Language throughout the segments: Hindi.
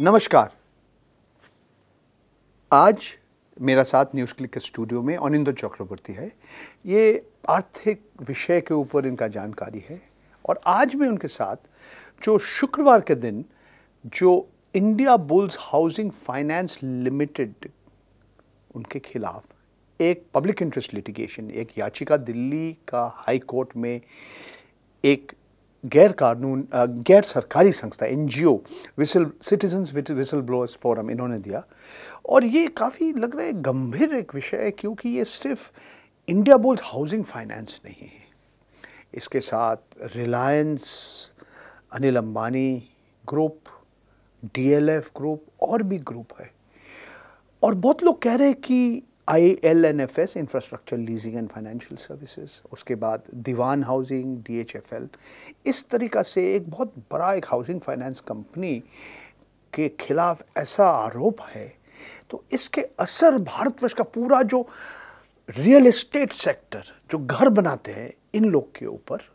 नमस्कार आज मेरा साथ न्यूज़ क्लिक के स्टूडियो में अनिंदो चक्रवर्ती है ये आर्थिक विषय के ऊपर इनका जानकारी है और आज मैं उनके साथ जो शुक्रवार के दिन जो Indiabulls Housing Finance Limited उनके खिलाफ एक पब्लिक इंटरेस्ट लिटिगेशन एक याचिका दिल्ली का हाई कोर्ट में एक गैर कानून गैर सरकारी संस्था N G O Whistle Citizens Whistle Blowers Forum इन्होंने दिया और ये काफ़ी लग रहा है गंभीर एक विषय है क्योंकि ये सिर्फ इंडिया बोल्ड हाउसिंग फाइनेंस नहीं है इसके साथ Reliance Anil Ambani Group D L F Group और भी ग्रुप है और बहुत लोग कह रहे हैं कि I L and F S Infrastructure Leasing and Financial Services उसके बाद Dewan Housing D H F L इस तरीक़ा से एक बहुत बड़ा एक हाउसिंग फाइनेंस कंपनी के खिलाफ ऐसा आरोप है तो इसके असर भारतवर्ष का पूरा जो रियल इस्टेट सेक्टर जो घर बनाते हैं इन लोग के ऊपर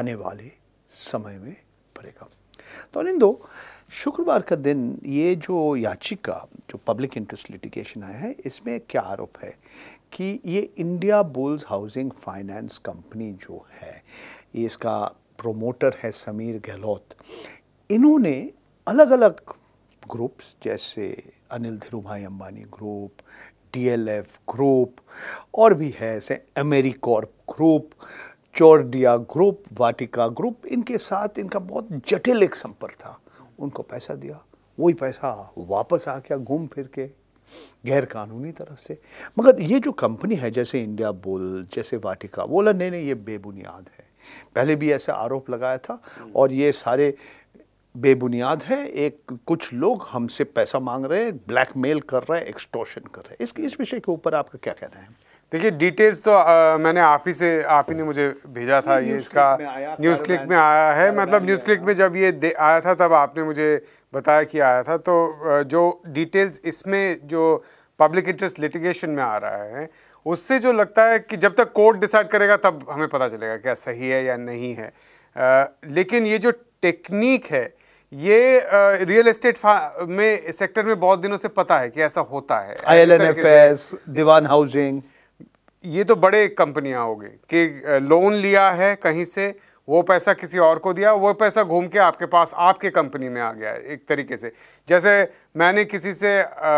आने वाले समय में पड़ेगा तो अनिंदो शुक्रवार का दिन ये जो याचिका जो पब्लिक इंटरेस्ट लिटिगेशन आया है इसमें क्या आरोप है कि ये Indiabulls Housing finance company जो है ये इसका प्रोमोटर है समीर गहलोत इन्होंने अलग अलग ग्रुप्स जैसे अनिल धीरू भाई अम्बानी ग्रुप डीएलएफ ग्रुप और भी है ऐसे Americorp Group Chordia Group Vatika Group इनके साथ इनका बहुत जटिल एक संपर्क था उनको पैसा दिया वही पैसा वापस आ गया घूम फिर के गैर कानूनी तरफ से मगर ये जो कंपनी है जैसे इंडिया बोल जैसे वाटिका बोला नहीं नहीं ये बेबुनियाद है पहले भी ऐसा आरोप लगाया था और ये सारे बेबुनियाद है एक कुछ लोग हमसे पैसा मांग रहे हैं ब्लैकमेल कर रहे हैं एक्सटोशन कर रहे हैं इसके इस विषय के ऊपर आपका क्या कहना है देखिए डिटेल्स तो आ, मैंने आप ही से आप ही ने मुझे भेजा था ये इसका न्यूज़ क्लिक में आया है मतलब न्यूज़ क्लिक में जब ये आया था तब आपने मुझे बताया कि आया था तो जो डिटेल्स इसमें जो पब्लिक इंटरेस्ट लिटिगेशन में आ रहा है उससे जो लगता है कि जब तक कोर्ट डिसाइड करेगा तब हमें पता चलेगा क्या सही है या नहीं है आ, लेकिन ये जो टेक्निक है ये रियल एस्टेट में सेक्टर में बहुत दिनों से पता है कि ऐसा होता है I L and F S Dewan Housing ये तो बड़े कंपनियां हो गई कि लोन लिया है कहीं से वो पैसा किसी और को दिया वो पैसा घूम के आपके पास आपके कंपनी में आ गया है एक तरीके से जैसे मैंने किसी से आ,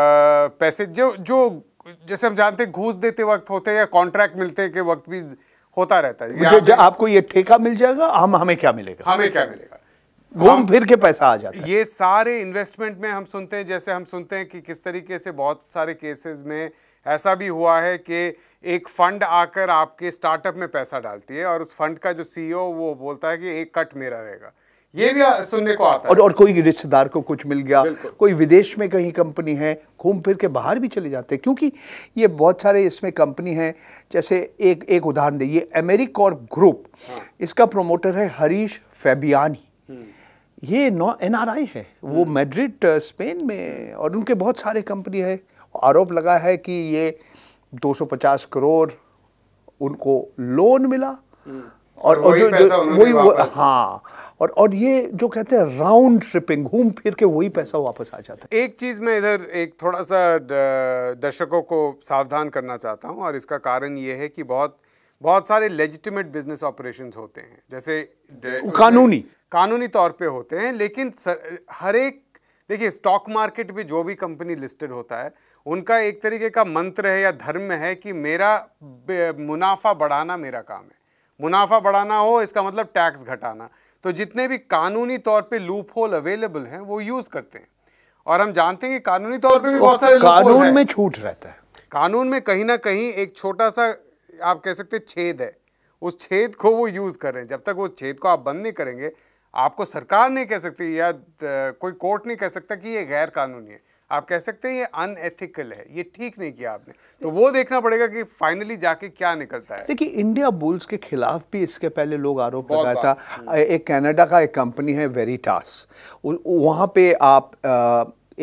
पैसे जो जो जैसे हम जानते हैं घूस देते वक्त होते हैं या कॉन्ट्रैक्ट मिलते के वक्त भी होता रहता है जो, जो आपको ये ठेका मिल जाएगा हम हमें क्या मिलेगा हमें क्या मिलेगा घूम फिर के पैसा आ जाता है ये सारे इन्वेस्टमेंट में हम सुनते हैं जैसे हम सुनते हैं कि किस तरीके से बहुत सारे केसेस में ऐसा भी हुआ है कि एक फ़ंड आकर आपके स्टार्टअप में पैसा डालती है और उस फंड का जो सीईओ e वो बोलता है कि एक कट मेरा रहेगा ये भी सुनने को आता और, है और कोई रिश्तेदार को कुछ मिल गया कोई विदेश में कहीं कंपनी है घूम फिर के बाहर भी चले जाते हैं क्योंकि ये बहुत सारे इसमें कंपनी हैं जैसे एक एक उदाहरण दे ये अमेरिकॉर्प ग्रुप हाँ। इसका प्रोमोटर है हरीश फैबियानी हम्म। ये नौ एन है वो मेड्रिड हम्म। स्पेन में और उनके बहुत सारे कंपनी है आरोप लगा है कि ये 250 करोड़ उनको लोन मिला हम्म। और, और जो, जो वही हाँ और और ये जो कहते हैं राउंड ट्रिपिंग घूम फिर के वही पैसा वापस आ जाता है एक चीज़ मैं इधर एक थोड़ा सा दर्शकों को सावधान करना चाहता हूँ और इसका कारण ये है कि बहुत बहुत सारे लेजिटिमेट बिजनेस ऑपरेशन होते हैं जैसे कानूनी कानूनी तौर पे होते हैं लेकिन हर एक देखिए स्टॉक मार्केट में जो भी कंपनी लिस्टेड होता है उनका एक तरीके का मंत्र है या धर्म है कि मेरा मुनाफा बढ़ाना मेरा काम है मुनाफा बढ़ाना हो इसका मतलब टैक्स घटाना तो जितने भी कानूनी तौर पे लूप होल अवेलेबल हैं वो यूज़ करते हैं और हम जानते हैं कि कानूनी तौर पे भी बहुत सारे कानून में छूट रहता है कानून में कहीं ना कहीं एक छोटा सा आप कह सकते छेद है उस छेद को वो यूज़ कर रहे हैं जब तक उस छेद को आप बंद नहीं करेंगे आपको सरकार नहीं कह सकती या कोई कोर्ट नहीं कह सकता कि ये गैर कानूनी है आप कह सकते हैं ये अनएथिकल है ये ठीक नहीं किया आपने तो वो देखना पड़ेगा कि फाइनली जाके क्या निकलता है देखिए इंडिया बुल्स के खिलाफ भी इसके पहले लोग आरोप लगाया था एक कनाडा का एक कंपनी है वेरीटास वहाँ पे आप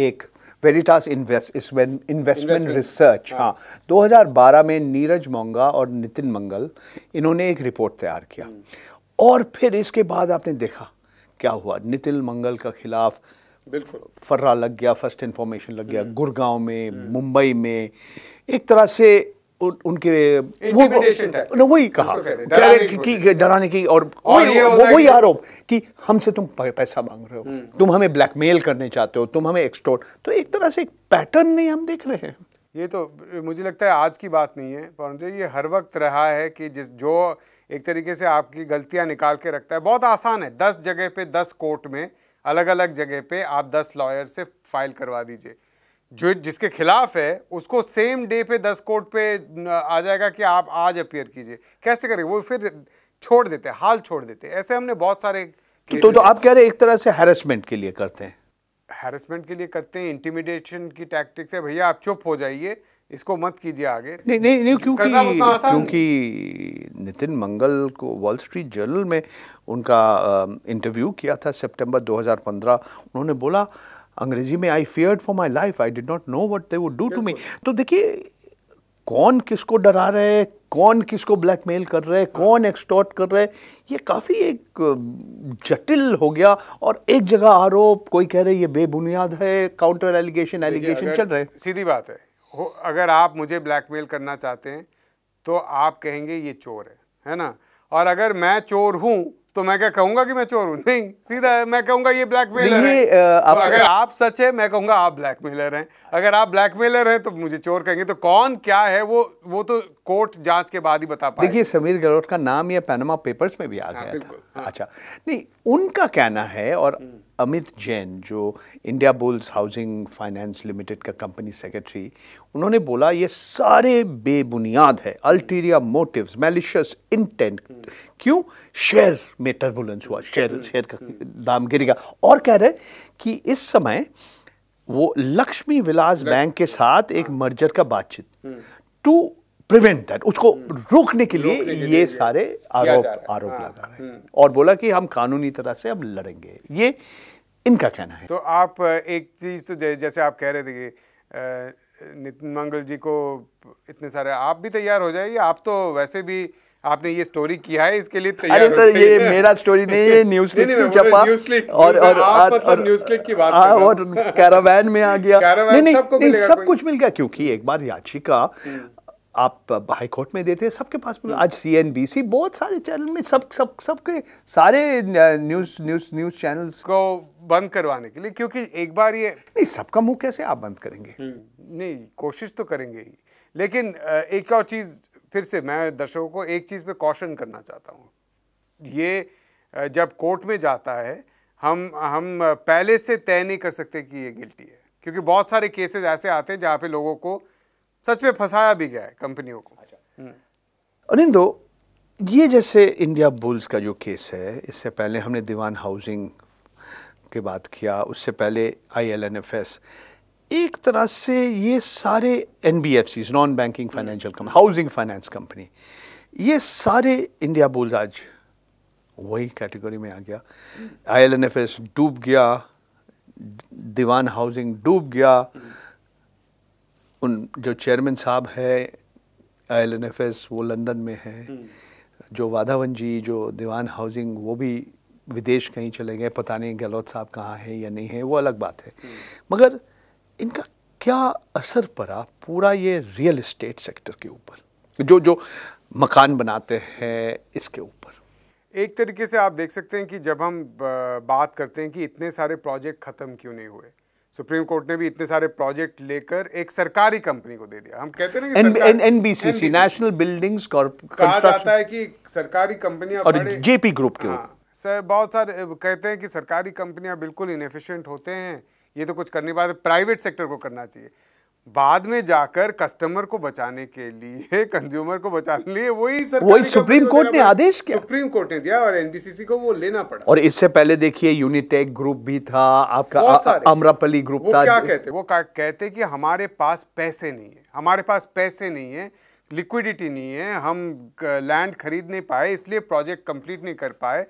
एक वेरीटास इन्वेस्टमेंट इन्वेस्टमेंट रिसर्च हाँ 2012 हाँ, में नीरज मोंगा और नितिन मंगल इन्होंने एक रिपोर्ट तैयार किया हम्म। और फिर इसके बाद आपने देखा क्या हुआ नितिल मंगल का खिलाफ बिल्कुल फर्रा लग गया फर्स्ट इन्फॉर्मेशन लग गया हम्म। गुड़गांव में हम्म। मुंबई में एक तरह से उन, उनके वो वो, वही कहा कि डराने की और वही वही आरोप कि हमसे तुम पैसा मांग रहे हो हम्म। तुम हमें ब्लैकमेल करने चाहते हो तुम हमें एक्सटोर तो एक तरह से एक पैटर्न नहीं हम देख रहे हैं ये तो मुझे लगता है आज की बात नहीं है पर ये हर वक्त रहा है कि जिस जो एक तरीके से आपकी गलतियां निकाल के रखता है बहुत आसान है दस जगह पे दस कोर्ट में अलग अलग जगह पे आप दस लॉयर से फाइल करवा दीजिए जो जिसके खिलाफ है उसको सेम डे पे दस कोर्ट पे आ जाएगा कि आप आज अपियर कीजिए कैसे करें वो फिर छोड़ देते हाल छोड़ देते ऐसे हमने बहुत सारे तो, तो आप कह रहे एक तरह से हैरेसमेंट के लिए करते हैं हैरेसमेंट के लिए करते हैं इंटिमिडेशन की टैक्टिक्स है भैया आप चुप हो जाइए इसको मत कीजिए आगे नहीं नहीं नहीं क्योंकि क्योंकि नितिन मंगल को वॉल स्ट्रीट जर्नल में उनका इंटरव्यू किया था सितंबर 2015 उन्होंने बोला अंग्रेजी में I feared for my life I did not know what they would do to me तो देखिए कौन किसको डरा रहे हैं कौन किसको ब्लैकमेल कर रहे हैं हाँ। कौन एक्सटॉर्ट कर रहे हैं ये काफ़ी एक जटिल हो गया और एक जगह आरोप कोई कह रहे ये बेबुनियाद है काउंटर एलिगेशन एलिगेशन चल रहे सीधी बात है अगर आप मुझे ब्लैकमेल करना चाहते हैं तो आप कहेंगे ये चोर है है ना और अगर मैं चोर हूँ तो मैं क्या कहूंगा कि मैं चोर हूँ नहीं सीधा है मैं कहूंगा ये ब्लैकमेलर है आप तो अगर आप सच है मैं कहूंगा आप ब्लैकमेलर हैं अगर आप ब्लैकमेलर हैं तो मुझे चोर कहेंगे तो कौन क्या है वो वो तो कोर्ट जांच के बाद ही बता पाए देखिए समीर गहलोत का नाम ये पैनमा पेपर्स में भी आ हाँ, गया था हाँ। अच्छा नहीं उनका कहना है और हम्म। अमित जैन जो Indiabulls Housing Finance Limited का कंपनी सेक्रेटरी उन्होंने बोला ये सारे बेबुनियाद है ulterior motives malicious hmm. Intent क्यों शेयर में में टर्बुलेंस हुआ शेयर शेयर का दाम गिरेगा और कह रहे कि इस समय वो लक्ष्मी विलास बैंक के साथ एक हाँ। मर्जर का बातचीत टू प्रिवेंट दैट उसको हम्म। रोकने के लिए ये सारे आरोप आरोप हाँ। लगा रहे हैं हम्म। और बोला कि हम कानूनी तरह से अब लड़ेंगे ये इनका कहना है तो आप एक चीज़ तो जैसे आप कह रहे थे कि नितिन मंगल जी को इतने सारे आप भी तैयार हो जाइए आप तो वैसे भी आपने ये स्टोरी किया है इसके लिए तैयार अरे सर ये मेरा स्टोरी नहीं है न्यूज क्लिक छपा और और और न्यूज मतलब क्लिक की बात आ, हाँ, और कैरावैन में आ गया नहीं नहीं, नहीं सब कुछ मिल गया क्योंकि एक बार याचिका हम्म। आप हाई कोर्ट में देते हैं सबके पास हम्म। आज सी एन बी सी बहुत सारे चैनल में सब सब सबके सारे न्यूज न्यूज न्यूज चैनल्स को बंद करवाने के लिए क्योंकि एक बार ये नहीं सबका मुंह कैसे आप बंद करेंगे हम्म, नहीं कोशिश तो करेंगे ही लेकिन एक और चीज़ फिर से मैं दर्शकों को एक चीज़ पे कॉशन करना चाहता हूँ ये जब कोर्ट में जाता है हम हम पहले से तय नहीं कर सकते कि ये गिल्टी है क्योंकि बहुत सारे केसेस ऐसे आते हैं जहाँ पे लोगों को सच में फंसाया भी गया है कंपनियों को अच्छा हम्म। अनिंदो ये जैसे इंडिया बुल्स का जो केस है इससे पहले हमने दीवान हाउसिंग की बात किया उससे पहले I L and F S एक तरह से ये सारे N B F non banking financial company housing finance company ये सारे इंडिया बुल्स आज वही कैटेगरी में आ गया I L and F S डूब गया दीवान हाउसिंग डूब गया उन जो चेयरमैन साहब है I L and F S वो लंदन में है जो वाधावन जी जो दीवान हाउसिंग वो भी विदेश कहीं चले गए पता नहीं गहलोत साहब कहाँ हैं या नहीं है वो अलग बात है मगर इनका क्या असर पड़ा पूरा ये रियल इस्टेट सेक्टर के ऊपर जो जो मकान बनाते हैं इसके ऊपर एक तरीके से आप देख सकते हैं कि जब हम बात करते हैं कि इतने सारे प्रोजेक्ट ख़त्म क्यों नहीं हुए सुप्रीम कोर्ट ने भी इतने सारे प्रोजेक्ट लेकर एक सरकारी कंपनी को दे दिया हम कहते हैं एनबीसीसी नेशनल बिल्डिंग्स कहा जाता है कि सरकारी कंपनियां और जेपी ग्रुप के हाँ, सर बहुत सारे कहते हैं कि सरकारी कंपनियां बिल्कुल इनफिशियंट होते हैं ये तो कुछ करने बाद प्राइवेट सेक्टर को करना चाहिए बाद में जाकर कस्टमर को बचाने के लिए कंज्यूमर को बचाने के लिए वही सर वही सुप्रीम तो कोर्ट ने आदेश किया सुप्रीम कोर्ट ने दिया और एनबीसीसी को वो लेना पड़ा और इससे पहले देखिए यूनिटेक ग्रुप भी था आपका अमरापली ग्रुप वो था क्या कहते वो कहते कि हमारे पास पैसे नहीं है हमारे पास पैसे नहीं है लिक्विडिटी नहीं है हम लैंड खरीद नहीं पाए इसलिए प्रोजेक्ट कंप्लीट नहीं कर पाए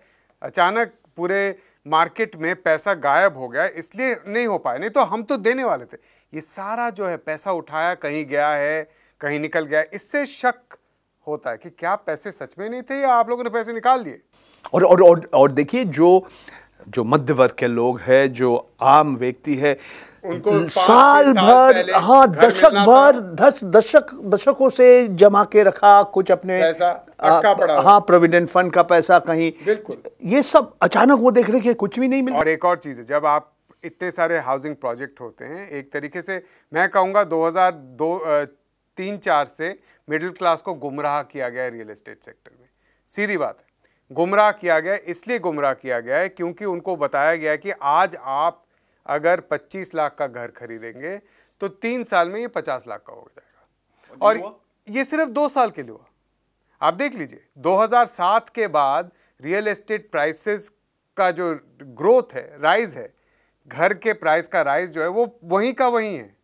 अचानक पूरे मार्केट में पैसा गायब हो गया इसलिए नहीं हो पाया नहीं तो हम तो देने वाले थे ये सारा जो है पैसा उठाया कहीं गया है कहीं निकल गया इससे शक होता है कि क्या पैसे सच में नहीं थे या आप लोगों ने पैसे निकाल दिए और और और, और देखिए जो जो मध्य वर्ग के लोग हैं जो आम व्यक्ति है उनको साल भर हाँ दशक भर दस दशक दशकों से जमा के रखा कुछ अपने पड़ा हाँ प्रोविडेंट फंड का पैसा कहीं बिल्कुल ये सब अचानक वो देख रहे कि कुछ भी नहीं मिल और एक और चीज़ है जब आप इतने सारे हाउसिंग प्रोजेक्ट होते हैं एक तरीके से मैं कहूँगा दो तीन चार से मिडिल क्लास को गुमराह किया गया रियल एस्टेट सेक्टर में सीधी बात है गुमराह किया गया इसलिए गुमराह किया गया है क्योंकि उनको बताया गया कि आज आप अगर 25 लाख का घर खरीदेंगे तो तीन साल में ये 50 लाख का हो जाएगा और, और ये सिर्फ दो साल के लिए हुआ आप देख लीजिए 2007 के बाद रियल एस्टेट प्राइसेस का जो ग्रोथ है राइज है घर के प्राइस का राइज जो है वो वहीं का वहीं है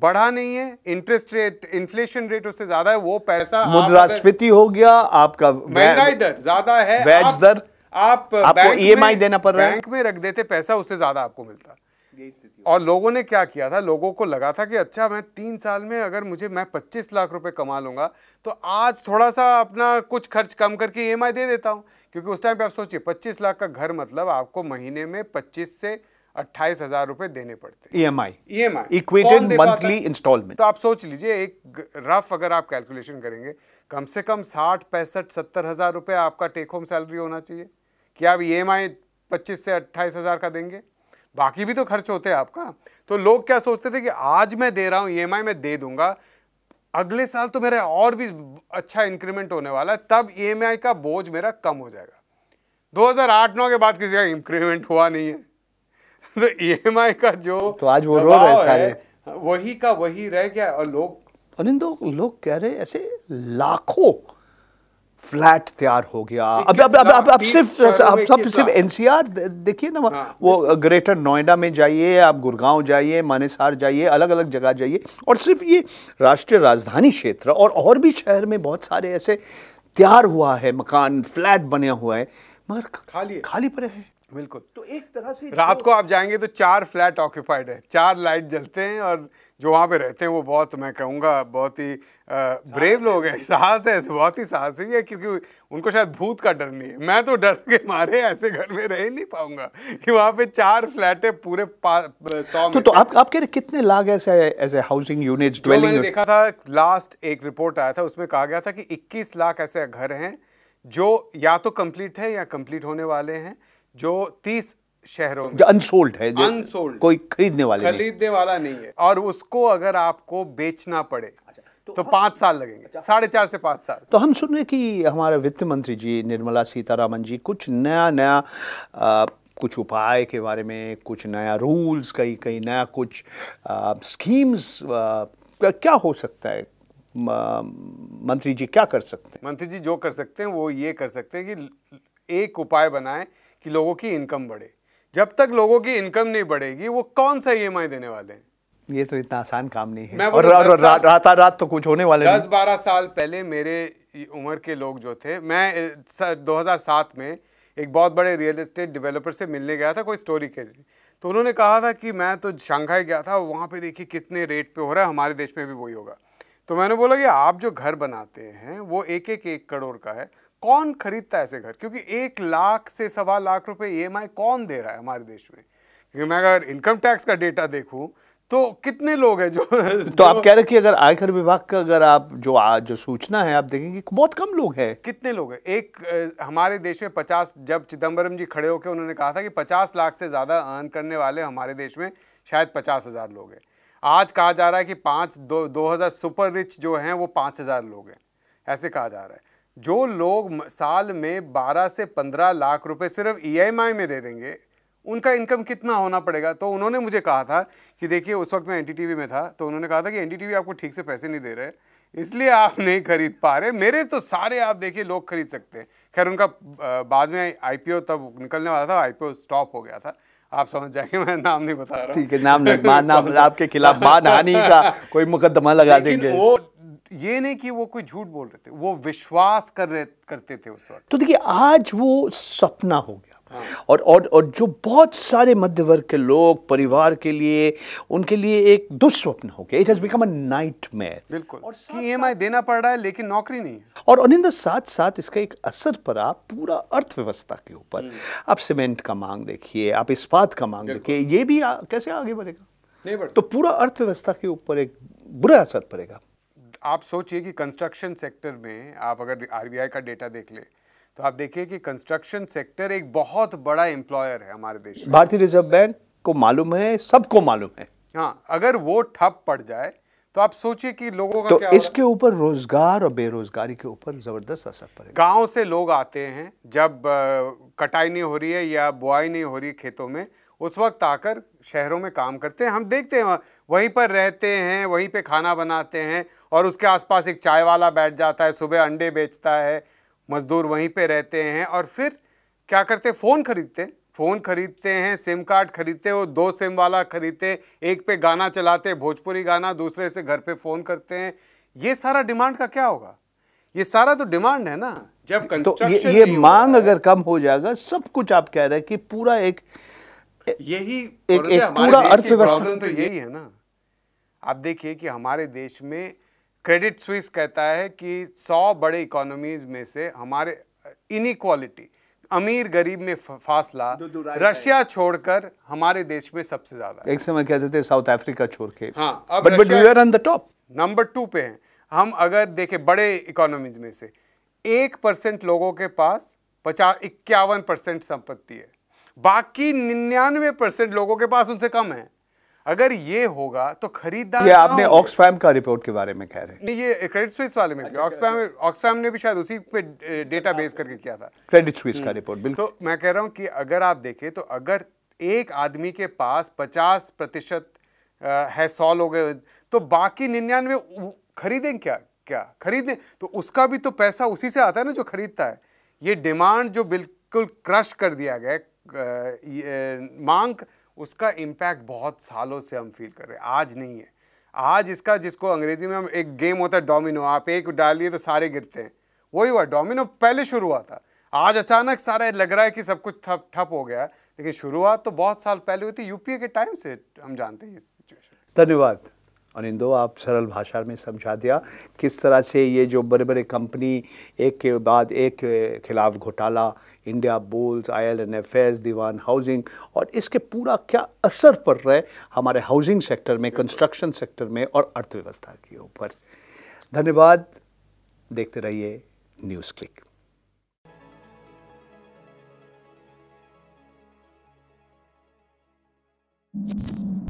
बढ़ा नहीं है इंटरेस्ट रेट इन्फ्लेशन रेट उससे ज्यादा है वो पैसा मुद्रास्फीति हो गया आपका महंगाई दर ज्यादा है वैज दर आप आपको ईएमआई e देना पड़ रहा है बैंक में रख देते पैसा उससे ज्यादा आपको मिलता और लोगों ने क्या किया था लोगों को लगा था कि अच्छा मैं तीन साल में अगर मुझे मैं पच्चीस लाख रुपए कमा लूंगा तो आज थोड़ा सा अपना कुछ खर्च कम करके ई e दे देता हूँ क्योंकि उस टाइम पे आप सोचिए पच्चीस लाख का घर मतलब आपको महीने में पच्चीस से अट्ठाईस हजार रुपए देने पड़ते E M I E M I equated monthly instalment तो आप सोच लीजिए एक रफ अगर आप कैलकुलेशन करेंगे कम से कम साठ पैंसठ सत्तर हजार रुपये आपका टेक होम सैलरी होना चाहिए कि आप ई एम आई पच्चीस से अट्ठाईस हज़ार का देंगे बाकी भी तो खर्च होते हैं आपका तो लोग क्या सोचते थे कि आज मैं दे रहा हूँ ई e मैं दे दूंगा अगले साल तो मेरा और भी अच्छा इंक्रीमेंट होने वाला है तब ई e का बोझ मेरा कम हो जाएगा 2008-9 के बाद किसी का इंक्रीमेंट हुआ नहीं है तो ई e का जो तो आज वो रो रहे सारे वही का वही रह गया और लोग अनिंदो लोग कह रहे ऐसे लाखों फ्लैट तैयार हो गया अब अब अब अब, अब सिर्फ अब सब सिर्फ एनसीआर देखिए ना हाँ, वो ग्रेटर नोएडा में जाइए आप गुड़गांव जाइए मानेसार जाइए अलग अलग जगह जाइए और सिर्फ ये राष्ट्रीय राजधानी क्षेत्र और और भी शहर में बहुत सारे ऐसे तैयार हुआ है मकान फ्लैट बने हुआ है मगर खाली खाली पड़े हैं बिल्कुल तो एक तरह से रात तो... को आप जाएंगे तो चार फ्लैट ऑक्यूपाइड है चार लाइट जलते हैं और जो वहाँ पे रहते हैं वो बहुत मैं कहूँगा बहुत ही ब्रेव लोग हैं साहस है बहुत ही साहसी है क्योंकि उनको शायद भूत का डर नहीं है मैं तो डर के मारे ऐसे घर में रह ही नहीं पाऊंगा कि वहाँ पे चार फ्लैट है पूरे सौ तो, तो आप आप कह रहे कितने लाख ऐसे ऐसे हाउसिंग यूनिट्स ड्वेलिंग मैंने देखा था लास्ट एक रिपोर्ट आया था उसमें कहा गया था कि इक्कीस लाख ऐसे घर हैं जो या तो कंप्लीट है या कंप्लीट होने वाले हैं जो तीस शहरों में जो अनसोल्ड है जो अनसोल्ड कोई खरीदने वाले खरीदने वाला नहीं है और उसको अगर आपको बेचना पड़े अच्छा, तो, तो पाँच साल लगेंगे अच्छा। साढ़े चार से पाँच साल तो हम सुन रहे कि हमारे वित्त मंत्री जी निर्मला सीतारामन जी कुछ नया नया आ, कुछ उपाय के बारे में कुछ नया रूल्स कहीं कहीं नया कुछ आ, स्कीम्स आ, क्या हो सकता है मंत्री जी क्या कर सकते हैं मंत्री जी जो कर सकते हैं वो ये कर सकते हैं कि एक उपाय बनाएं कि लोगों की इनकम बढ़े जब तक लोगों की इनकम नहीं बढ़ेगी वो कौन सा ई e देने वाले हैं ये तो इतना आसान काम नहीं है और रा, रा, रा, राता रात तो कुछ होने वाले दस बारह साल पहले मेरे उम्र के लोग जो थे मैं 2007 में एक बहुत बड़े रियल एस्टेट डेवलपर से मिलने गया था कोई स्टोरी के लिए तो उन्होंने कहा था कि मैं तो शंघाई गया था वहाँ पे देखिए कितने रेट पे हो रहा है हमारे देश में भी वही होगा तो मैंने बोला कि आप जो घर बनाते हैं वो एक एक करोड़ का है कौन खरीदता है ऐसे घर क्योंकि एक लाख से सवा लाख रुपए ई e कौन दे रहा है हमारे देश में क्योंकि मैं अगर इनकम टैक्स का डेटा देखूं तो कितने लोग हैं जो तो आप कह रहे कि अगर आयकर विभाग का अगर आप जो आ, जो सूचना है आप देखेंगे बहुत कम लोग हैं कितने लोग हैं एक हमारे देश में पचास जब चिदम्बरम जी खड़े होकर उन्होंने कहा था कि पचास लाख से ज़्यादा अर्न करने वाले हमारे देश में शायद पचास हज़ार लोग हैं आज कहा जा रहा है कि पाँच दो दो हज़ार सुपर रिच जो हैं वो पाँच हज़ार लोग हैं ऐसे कहा जा रहा है जो लोग साल में 12 से 15 लाख रुपए सिर्फ ईएमआई e में दे देंगे उनका इनकम कितना होना पड़ेगा तो उन्होंने मुझे कहा था कि देखिए उस वक्त मैं एन में था तो उन्होंने कहा था कि एन आपको ठीक से पैसे नहीं दे रहे इसलिए आप नहीं खरीद पा रहे मेरे तो सारे आप देखिए लोग खरीद सकते हैं खैर उनका बाद में आईपीओ तब निकलने वाला था आईपीओ स्टॉप हो गया था आप समझ जाएंगे मैं नाम नहीं बता रहा ठीक है नाम नहीं नाम आपके खिलाफ का कोई मुकदमा लगा देंगे वो ये नहीं कि वो कोई झूठ बोल रहे थे वो विश्वास कर रहे करते थे उस वक्त तो देखिए आज वो सपना हो गया हाँ। और और और जो बहुत सारे मध्य वर्ग के लोग परिवार के लिए उनके लिए एक दुस्वप्न हो गया it has become a nightmare बिल्कुल और ईएमआई e देना पड़ रहा है लेकिन नौकरी नहीं है और अनिंद साथ साथ इसका एक असर पड़ा पूरा अर्थव्यवस्था के ऊपर हम्म। आप सीमेंट का मांग देखिए आप इस्पात का मांग देखिए ये भी आ, कैसे आगे बढ़ेगा नहीं बढ़ तो पूरा अर्थव्यवस्था के ऊपर एक बुरा असर पड़ेगा आप सोचिए कि कंस्ट्रक्शन सेक्टर में आप अगर आरबीआई का डेटा देख ले तो आप देखिए कि कंस्ट्रक्शन सेक्टर एक बहुत बड़ा एम्प्लॉयर है हमारे देश में भारतीय रिजर्व बैंक को मालूम है सबको मालूम है हाँ अगर वो ठप पड़ जाए तो आप सोचिए कि लोगों का तो क्या इसके ऊपर रोजगार और बेरोजगारी के ऊपर जबरदस्त असर पड़ेगा गांव से लोग आते हैं जब कटाई नहीं हो रही है या बुआई नहीं हो रही खेतों में उस वक्त आकर शहरों में काम करते हैं हम देखते हैं वहीं पर रहते हैं वहीं पे खाना बनाते हैं और उसके आसपास एक चाय वाला बैठ जाता है सुबह अंडे बेचता है मज़दूर वहीं पे रहते हैं और फिर क्या करते हैं फ़ोन खरीदते हैं फ़ोन खरीदते हैं सिम कार्ड खरीदते वो दो सिम वाला खरीदते एक पे गाना चलाते भोजपुरी गाना दूसरे से घर पर फ़ोन करते हैं ये सारा डिमांड का क्या होगा ये सारा तो डिमांड है ना जब तो ये, ये मांग तो- अगर कम हो जाएगा सब कुछ आप कह रहे हैं कि पूरा एक यही एक, एक पूरा अर्थव्यवस्था तो यही है ना आप देखिए कि हमारे देश में क्रेडिट स्विस कहता है कि 100 बड़े इकोनॉमीज में से हमारे इनक्वालिटी अमीर गरीब में फासला रशिया छोड़कर हमारे देश में सबसे ज्यादा एक समय कहते थे साउथ अफ्रीका छोड़ के हाँ but but we are on the top number two पे हैं हम अगर देखें बड़े इकोनॉमीज में से एक परसेंट लोगों के पास पचास इक्यावन परसेंट संपत्ति है बाकी निन्यानवे परसेंट लोगों के पास उनसे कम है अगर ये होगा तो खरीदार ये आपने ऑक्सफैम का रिपोर्ट के बारे में कह रहे हैं ये क्रेडिट स्विस वाले में ऑक्सफैम अच्छा, ऑक्सफैम अच्छा, अच्छा। ने भी शायद उसी पे डेटा बेस करके किया था क्रेडिट स्विस का रिपोर्ट हम्म। बिल्कुल तो मैं कह रहा हूँ कि अगर आप देखें तो अगर एक आदमी के पास पचास प्रतिशत है सौ लोग तो बाकी निन्यानवे खरीदें क्या क्या खरीदें तो उसका भी तो पैसा उसी से आता है ना जो खरीदता है ये डिमांड जो बिल्कुल क्रश कर दिया गया मांग उसका इम्पैक्ट बहुत सालों से हम फील कर रहे हैं आज नहीं है आज इसका जिसको अंग्रेजी में हम एक गेम होता है डोमिनो आप एक डालिए तो सारे गिरते हैं वही हुआ डोमिनो पहले शुरू हुआ था आज अचानक सारा लग रहा है कि सब कुछ ठप ठप हो गया लेकिन शुरुआत तो बहुत साल पहले हुई थी यूपीए के टाइम से हम जानते हैं इस सिचुएशन धन्यवाद अनिंदो आप सरल भाषा में समझा दिया किस तरह से ये जो बड़े बड़े कंपनी एक के बाद एक के खिलाफ घोटाला Indiabulls I L and F S Dewan Housing और इसके पूरा क्या असर पड़ रहा है हमारे हाउसिंग सेक्टर में कंस्ट्रक्शन सेक्टर में और अर्थव्यवस्था के ऊपर धन्यवाद देखते रहिए न्यूज़ क्लिक Thank you.